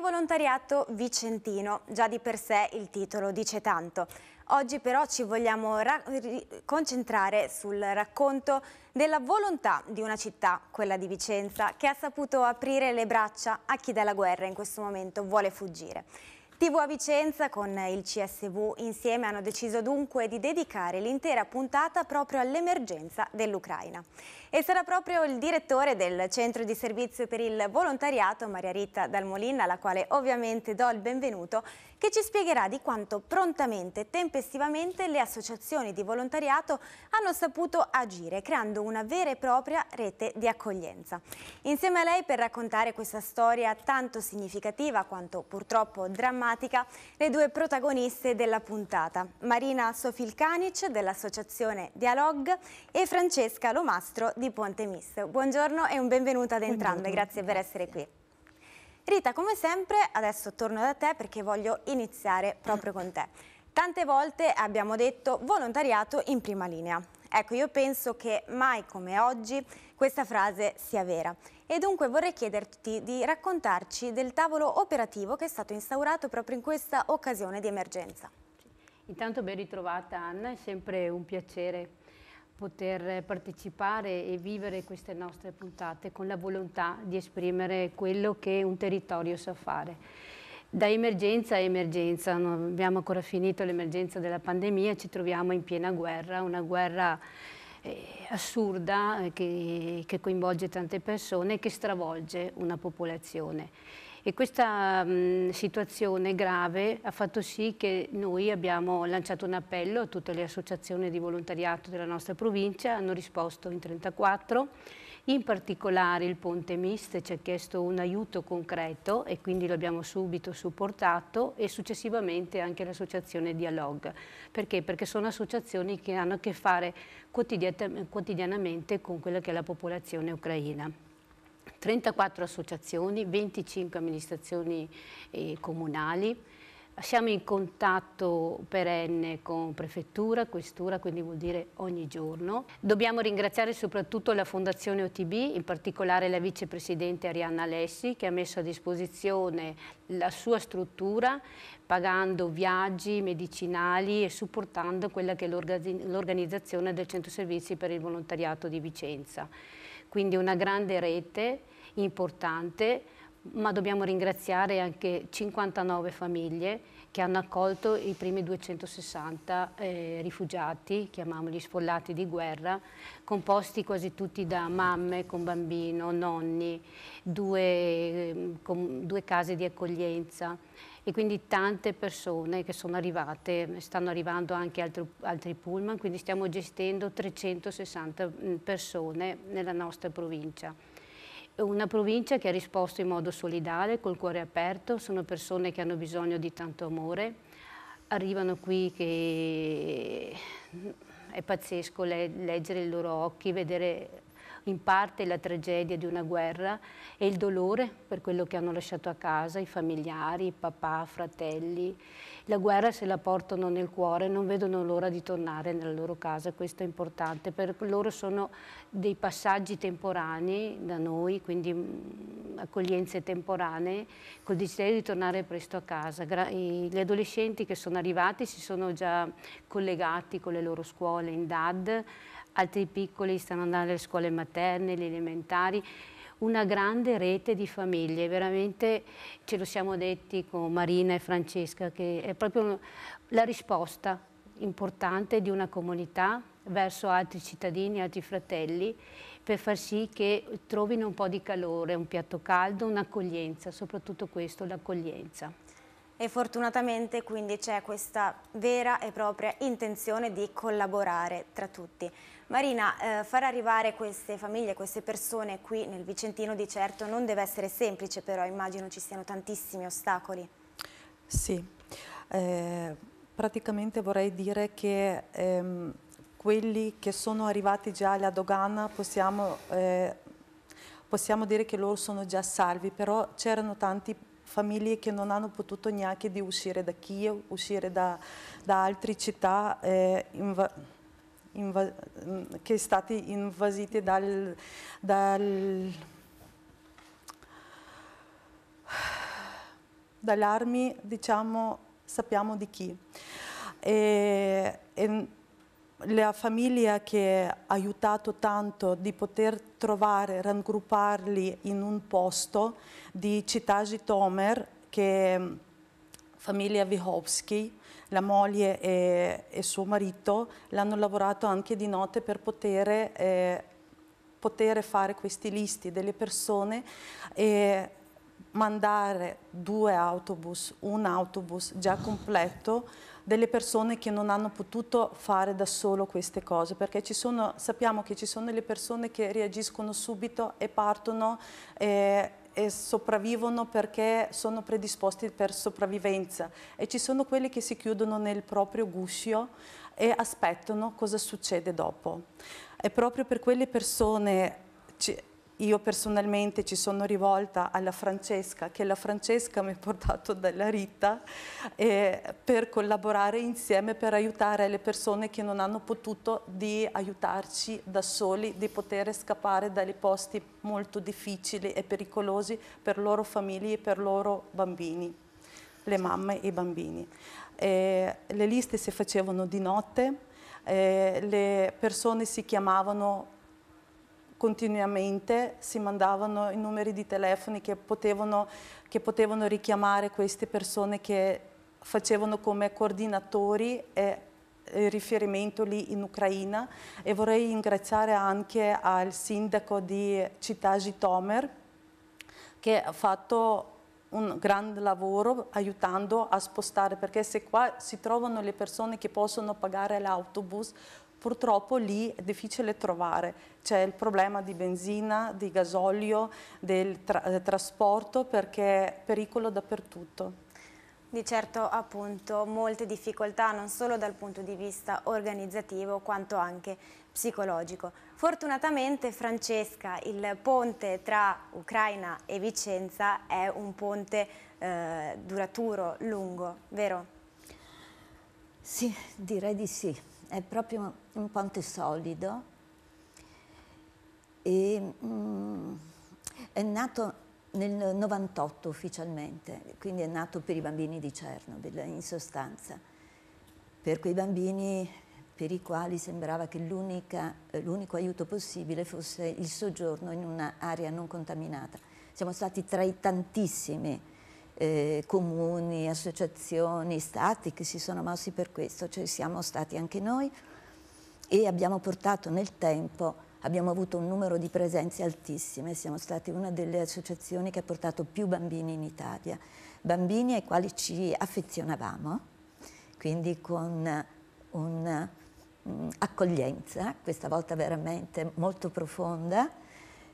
volontariato vicentino, già di per sé il titolo dice tanto. Oggi però ci vogliamo concentrare sul racconto della volontà di una città, quella di Vicenza, che ha saputo aprire le braccia a chi dalla guerra in questo momento vuole fuggire. TV a Vicenza con il CSV insieme hanno deciso dunque di dedicare l'intera puntata proprio all'emergenza dell'Ucraina. E sarà proprio il direttore del Centro di Servizio per il Volontariato, Maria Rita Dalmolin, alla quale ovviamente do il benvenuto, che ci spiegherà di quanto prontamente e tempestivamente le associazioni di volontariato hanno saputo agire, creando una vera e propria rete di accoglienza. Insieme a lei per raccontare questa storia tanto significativa quanto purtroppo drammatica, le due protagoniste della puntata, Marina Sofilcanic dell'associazione Dialog e Francesca Lomastro di Ponte Miss. Buongiorno e un benvenuto ad entrambe, Buongiorno. grazie per essere qui. Rita, come sempre, adesso torno da te perché voglio iniziare proprio con te. Tante volte abbiamo detto volontariato in prima linea. Ecco, io penso che mai come oggi questa frase sia vera. E dunque vorrei chiederti di raccontarci del tavolo operativo che è stato instaurato proprio in questa occasione di emergenza. Intanto ben ritrovata Anna, è sempre un piacere poter partecipare e vivere queste nostre puntate con la volontà di esprimere quello che un territorio sa fare. Da emergenza a emergenza, non abbiamo ancora finito l'emergenza della pandemia, ci troviamo in piena guerra, una guerra eh, assurda eh, che, che coinvolge tante persone e che stravolge una popolazione e questa mh, situazione grave ha fatto sì che noi abbiamo lanciato un appello a tutte le associazioni di volontariato della nostra provincia, hanno risposto in 34, in particolare il Ponte Mist ci ha chiesto un aiuto concreto e quindi lo abbiamo subito supportato e successivamente anche l'associazione Dialog. Perché? Perché sono associazioni che hanno a che fare quotidianamente con quella che è la popolazione ucraina. 34 associazioni, 25 amministrazioni eh, comunali, siamo in contatto perenne con prefettura, questura, quindi vuol dire ogni giorno. Dobbiamo ringraziare soprattutto la Fondazione OTB, in particolare la vicepresidente Arianna Alessi che ha messo a disposizione la sua struttura pagando viaggi medicinali e supportando quella che è l'organizzazione del Centro Servizi per il Volontariato di Vicenza quindi una grande rete importante, ma dobbiamo ringraziare anche 59 famiglie che hanno accolto i primi 260 eh, rifugiati, chiamiamoli sfollati di guerra, composti quasi tutti da mamme con bambino, nonni, due, ehm, con due case di accoglienza e quindi tante persone che sono arrivate, stanno arrivando anche altri, altri pullman, quindi stiamo gestendo 360 persone nella nostra provincia una provincia che ha risposto in modo solidale, col cuore aperto, sono persone che hanno bisogno di tanto amore, arrivano qui che è pazzesco leggere i loro occhi, vedere in parte la tragedia di una guerra e il dolore per quello che hanno lasciato a casa i familiari, i papà, fratelli. La guerra se la portano nel cuore, non vedono l'ora di tornare nella loro casa, questo è importante. Per loro sono dei passaggi temporanei da noi, quindi mm, accoglienze temporanee, col desiderio di tornare presto a casa. gli adolescenti che sono arrivati si sono già collegati con le loro scuole in DAD, altri piccoli stanno andando alle scuole materne, alle elementari, una grande rete di famiglie, veramente ce lo siamo detti con Marina e Francesca, che è proprio la risposta importante di una comunità verso altri cittadini, altri fratelli, per far sì che trovino un po' di calore, un piatto caldo, un'accoglienza, soprattutto questo, l'accoglienza e fortunatamente quindi c'è questa vera e propria intenzione di collaborare tra tutti. Marina, eh, far arrivare queste famiglie, queste persone qui nel Vicentino di certo non deve essere semplice, però immagino ci siano tantissimi ostacoli. Sì, eh, praticamente vorrei dire che ehm, quelli che sono arrivati già alla dogana possiamo, eh, possiamo dire che loro sono già salvi, però c'erano tanti famiglie che non hanno potuto neanche di uscire da Kiev, uscire da, da altre città eh, inv che sono state invasite dal, dal dalle armi, diciamo, sappiamo di chi. E, e la famiglia che ha aiutato tanto di poter trovare, raggrupparli in un posto di Citagi Tomer, che è mm, famiglia Vyhovsky, la moglie e, e suo marito, l'hanno lavorato anche di notte per poter, eh, poter fare questi listi delle persone e mandare due autobus, un autobus già completo delle persone che non hanno potuto fare da solo queste cose, perché sono, sappiamo che ci sono le persone che reagiscono subito e partono e, eh, e sopravvivono perché sono predisposti per sopravvivenza e ci sono quelli che si chiudono nel proprio guscio e aspettano cosa succede dopo. E proprio per quelle persone io personalmente ci sono rivolta alla Francesca, che la Francesca mi ha portato dalla Rita eh, per collaborare insieme, per aiutare le persone che non hanno potuto di aiutarci da soli, di poter scappare dai posti molto difficili e pericolosi per loro famiglie e per loro bambini, le mamme e i bambini. Eh, le liste si facevano di notte, eh, le persone si chiamavano continuamente si mandavano i numeri di telefoni che potevano, che potevano richiamare queste persone che facevano come coordinatori e eh, riferimento lì in Ucraina e vorrei ringraziare anche al sindaco di Città Gitomer che ha fatto un grande lavoro aiutando a spostare perché se qua si trovano le persone che possono pagare l'autobus purtroppo lì è difficile trovare. C'è il problema di benzina, di gasolio, del, tra del trasporto perché è pericolo dappertutto. Di certo appunto molte difficoltà non solo dal punto di vista organizzativo quanto anche psicologico. Fortunatamente Francesca il ponte tra Ucraina e Vicenza è un ponte eh, duraturo, lungo, vero? Sì, direi di sì è proprio un ponte solido e mh, mm, è nato nel 98 ufficialmente, quindi è nato per i bambini di Chernobyl in sostanza, per quei bambini per i quali sembrava che l'unico aiuto possibile fosse il soggiorno in un'area non contaminata. Siamo stati tra i tantissimi eh, comuni, associazioni, stati che si sono mossi per questo, ci cioè siamo stati anche noi e abbiamo portato nel tempo, abbiamo avuto un numero di presenze altissime, siamo state una delle associazioni che ha portato più bambini in Italia, bambini ai quali ci affezionavamo, quindi con un'accoglienza, mm, questa volta veramente molto profonda,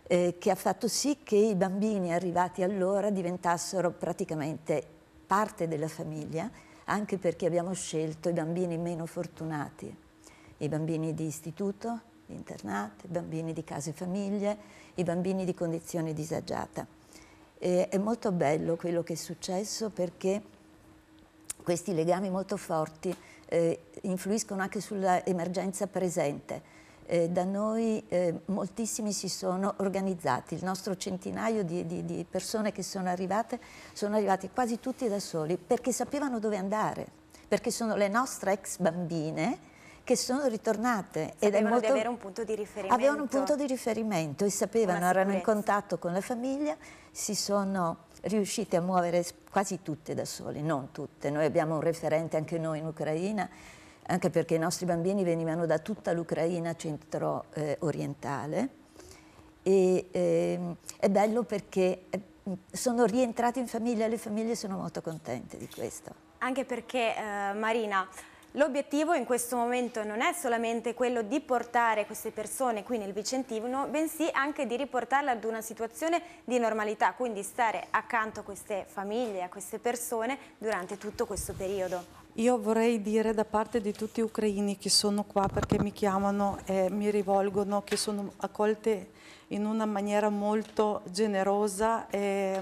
eh, che ha fatto sì che i bambini arrivati allora diventassero praticamente parte della famiglia, anche perché abbiamo scelto i bambini meno fortunati, i bambini di istituto, di internato, i bambini di case famiglie, i bambini di condizione disagiata. E è molto bello quello che è successo perché questi legami molto forti eh, influiscono anche sull'emergenza presente eh, da noi eh, moltissimi si sono organizzati, il nostro centinaio di, di, di persone che sono arrivate sono arrivati quasi tutti da soli perché sapevano dove andare, perché sono le nostre ex bambine che sono ritornate. Sapevano molto, di avere un punto di riferimento. Avevano un punto di riferimento e sapevano, erano in contatto con la famiglia, si sono riuscite a muovere quasi tutte da sole, non tutte. Noi abbiamo un referente anche noi in Ucraina anche perché i nostri bambini venivano da tutta l'Ucraina centro-orientale. Eh, eh, è bello perché eh, sono rientrati in famiglia, le famiglie sono molto contente di questo. Anche perché, eh, Marina, L'obiettivo in questo momento non è solamente quello di portare queste persone qui nel Vicentino, bensì anche di riportarle ad una situazione di normalità, quindi stare accanto a queste famiglie, a queste persone durante tutto questo periodo. Io vorrei dire da parte di tutti gli ucraini che sono qua perché mi chiamano e mi rivolgono che sono accolte in una maniera molto generosa e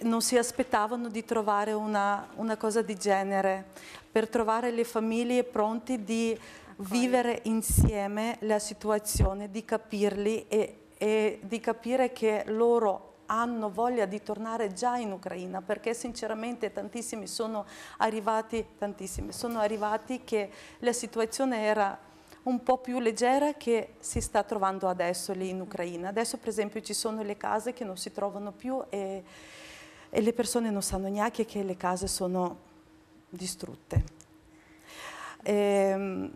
non si aspettavano di trovare una, una cosa di genere, per trovare le famiglie pronte di vivere insieme la situazione, di capirli e, e di capire che loro hanno voglia di tornare già in Ucraina perché sinceramente tantissimi sono arrivati, tantissimi sono arrivati che la situazione era un po' più leggera che si sta trovando adesso lì in Ucraina. Adesso per esempio ci sono le case che non si trovano più e, e le persone non sanno neanche che le case sono distrutte. Ehm,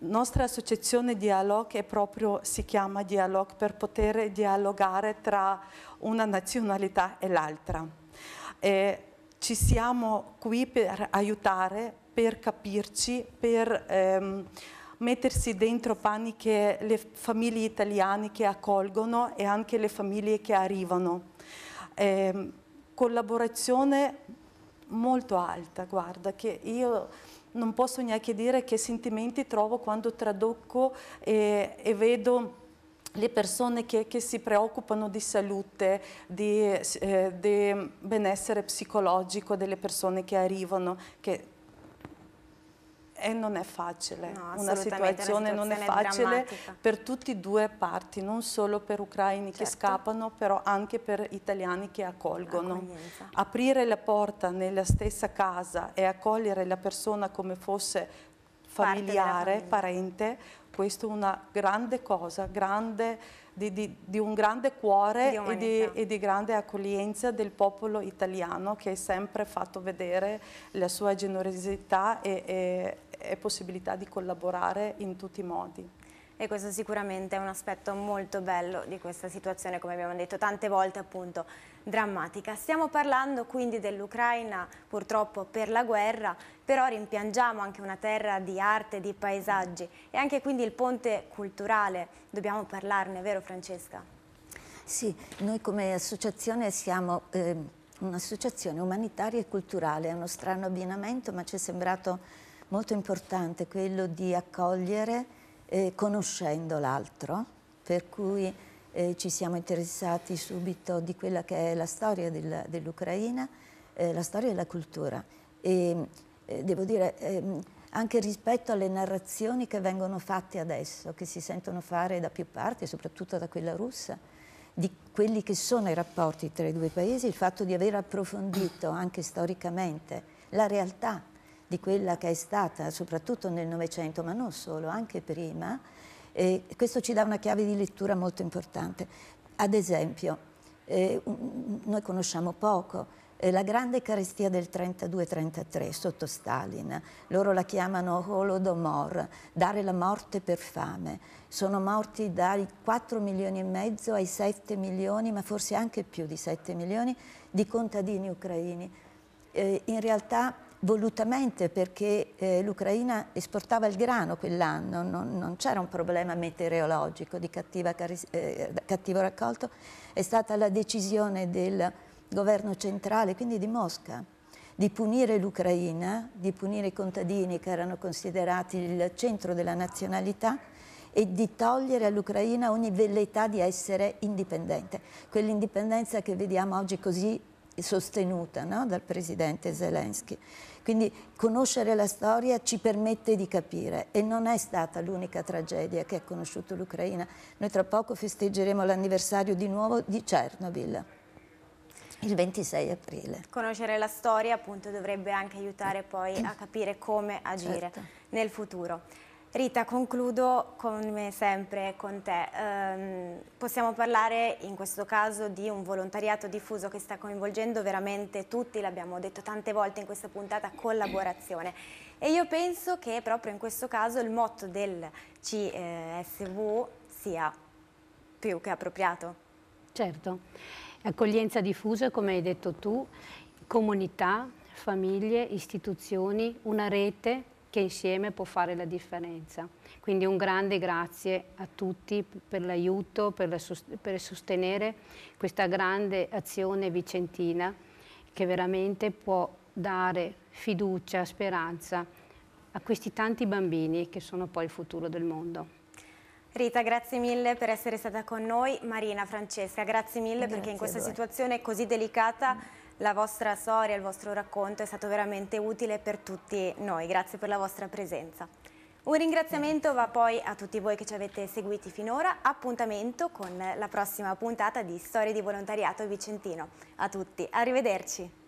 nostra associazione Dialog è proprio, si chiama Dialog per poter dialogare tra una nazionalità e l'altra. ci siamo qui per aiutare, per capirci, per ehm, mettersi dentro panni che le famiglie italiane che accolgono e anche le famiglie che arrivano. Eh, collaborazione molto alta, guarda, che io non posso neanche dire che sentimenti trovo quando traduco e, e vedo le persone che, che, si preoccupano di salute, di, eh, di benessere psicologico delle persone che arrivano, che e non è facile, no, una situazione non è facile drammatica. per tutti e due parti, non solo per ucraini certo. che scappano, però anche per italiani che accolgono. Aprire la porta nella stessa casa e accogliere la persona come fosse familiare, parente, questo è una grande cosa, grande, di, di, di, un grande cuore di e, e, di, grande accoglienza del popolo italiano che ha sempre fatto vedere la sua generosità e, e, e possibilità di collaborare in tutti i modi. E questo sicuramente è un aspetto molto bello di questa situazione, come abbiamo detto tante volte appunto drammatica. Stiamo parlando quindi dell'Ucraina purtroppo per la guerra, però rimpiangiamo anche una terra di arte, di paesaggi e anche quindi il ponte culturale, dobbiamo parlarne, vero Francesca? Sì, noi come associazione siamo... Eh, un'associazione umanitaria e culturale, è uno strano abbinamento ma ci è sembrato molto importante quello di accogliere eh, conoscendo l'altro, per cui eh, ci siamo interessati subito di quella che è la storia del, dell'Ucraina, eh, la storia e la cultura. E eh, devo dire, ehm, anche rispetto alle narrazioni che vengono fatte adesso, che si sentono fare da più parti, soprattutto da quella russa, di quelli che sono i rapporti tra i due paesi, il fatto di aver approfondito anche storicamente la realtà di quella che è stata soprattutto nel Novecento, ma non solo, anche prima, e eh, questo ci dà una chiave di lettura molto importante. Ad esempio, eh, noi conosciamo poco eh, la grande carestia del 32-33 sotto Stalin, loro la chiamano Holodomor, dare la morte per fame. Sono morti dai 4 milioni e mezzo ai 7 milioni, ma forse anche più di 7 milioni, di contadini ucraini. Eh, in realtà volutamente perché eh, l'Ucraina esportava il grano quell'anno, non, non c'era un problema meteorologico di eh, cattivo raccolto, è stata la decisione del governo centrale, quindi di Mosca, di punire l'Ucraina, di punire i contadini che erano considerati il centro della nazionalità e di togliere all'Ucraina ogni velleità di essere indipendente. Quell'indipendenza che vediamo oggi così sostenuta no? dal presidente Zelensky. Quindi conoscere la storia ci permette di capire e non è stata l'unica tragedia che ha conosciuto l'Ucraina. Noi tra poco festeggeremo l'anniversario di nuovo di Chernobyl. Il 26 aprile. Conoscere la storia appunto dovrebbe anche aiutare poi a capire come agire certo. nel futuro. Rita, concludo come sempre con te. Eh, possiamo parlare in questo caso di un volontariato diffuso che sta coinvolgendo veramente tutti, l'abbiamo detto tante volte in questa puntata, collaborazione. E io penso che proprio in questo caso il motto del CSV sia più che appropriato. Certo, accoglienza diffusa, come hai detto tu, comunità, famiglie, istituzioni, una rete che insieme può fare la differenza. Quindi un grande grazie a tutti per l'aiuto, per, per sostenere questa grande azione vicentina che veramente può dare fiducia, speranza a questi tanti bambini che sono poi il futuro del mondo. Rita, grazie mille per essere stata con noi. Marina, Francesca, grazie mille grazie perché in questa situazione così delicata mm la vostra storia, il vostro racconto è stato veramente utile per tutti noi. Grazie per la vostra presenza. Un ringraziamento va poi a tutti voi che ci avete seguiti finora. Appuntamento con la prossima puntata di Storie di volontariato vicentino. A tutti, arrivederci.